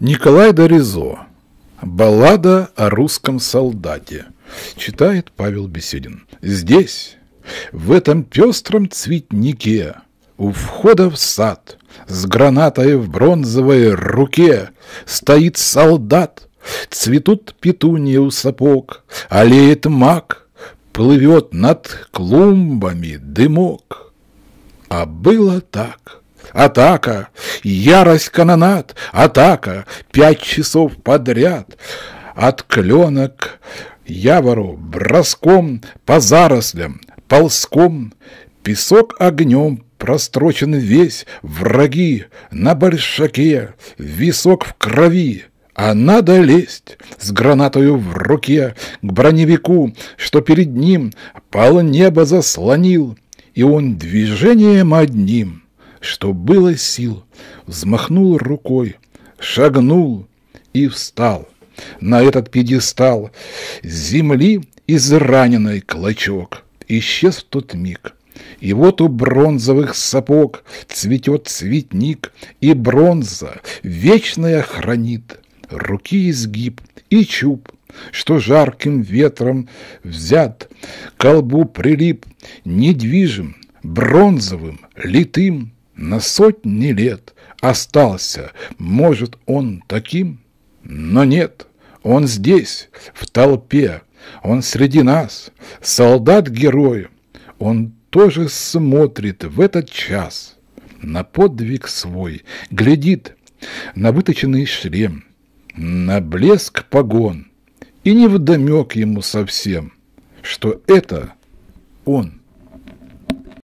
Николай Доризо. Баллада о русском солдате. Читает Павел Беседин. Здесь, в этом пестром цветнике, у входа в сад, с гранатой в бронзовой руке, стоит солдат. Цветут петуния у сапог, алеет мак, плывет над клумбами дымок. А было так атака, ярость канонат, атака, пять часов подряд, от кленок явору, броском по зарослям, ползком, песок огнем прострочен весь, враги на большаке, висок в крови, а надо лезть с гранатою в руке к броневику, что перед ним пол неба заслонил, и он движением одним что было сил, взмахнул рукой, шагнул и встал на этот пьедестал земли израненный клочок. Исчез в тот миг. И вот у бронзовых сапог цветет цветник, и бронза вечная хранит руки изгиб и чуб, что жарким ветром взят, колбу прилип, недвижим, бронзовым, литым, на сотни лет остался. Может, он таким? Но нет, он здесь, в толпе, он среди нас, солдат-герой. Он тоже смотрит в этот час на подвиг свой, глядит на выточенный шлем, на блеск погон, и не вдомек ему совсем, что это он.